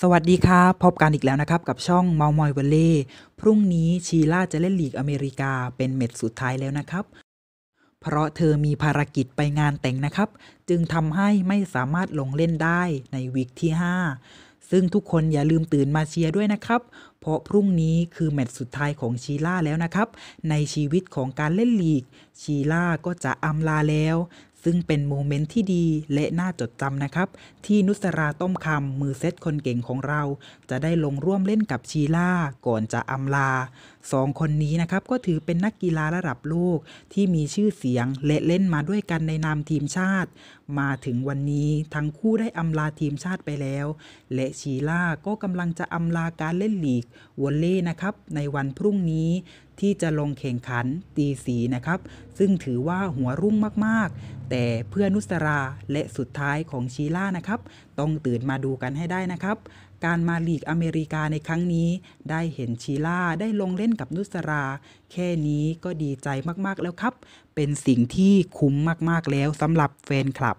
สวัสดีครับพบกันอีกแล้วนะครับ กับช่องเมามอยเวเล่พรุ่งนี้ชีล่าจะเล่นลีกอเมริกา เป็นเม็ดสุดท้ายแล้วนะครับ เพราะเธอมีภารกิจไปงานแต่งนะครับ จึงทำให้ไม่สามารถลงเล่นได้ในวิกที่ 5 ซึ่งทุกคนอย่าลืมตื่นมาเชียร์ด้วยนะครับ เพราะพรุ่งนี้คือแมตช์สุดท้ายของชีล่าแล้วนะครับในชีวิตของการเล่นลีกชีล่าก็จะอำลาแล้วซึ่งเป็นโมเมนต์ที่ดีและน่าจดจำนะครับที่นุสราต้มคำมือเซตคนเก่งของเรา จะได้ลงร่วมเล่นกับชีล่าก่อนจะอำลาสองคนนี้นะครับก็ถือเป็นนักกีฬาระดับโลกที่มีชื่อเสียงและเล่นมาด้วยกันในนามทีมชาติ มาถึงวันนี้ทั้งคู่ได้อำลาทีมชาติไปแล้ว และชีล่าก็กำลังจะอำลาการเล่นลีกวอลเล่นะครับในวันพรุ่งนี้ที่จะลงแข่งขันตีสีนะครับ ซึ่งถือว่าหัวรุ่งมากๆ แต่เพื่อนุสราและสุดท้ายของชีล่านะครับ ต้องตื่นมาดูกันให้ได้นะครับ การมาลีกอเมริกาในครั้งนี้ได้เห็นชีล่าได้ลงเล่นกับนุสรา แค่นี้ก็ดีใจมากๆแล้วครับ เป็นสิ่งที่คุ้มมากๆแล้วสำหรับแฟนคลับ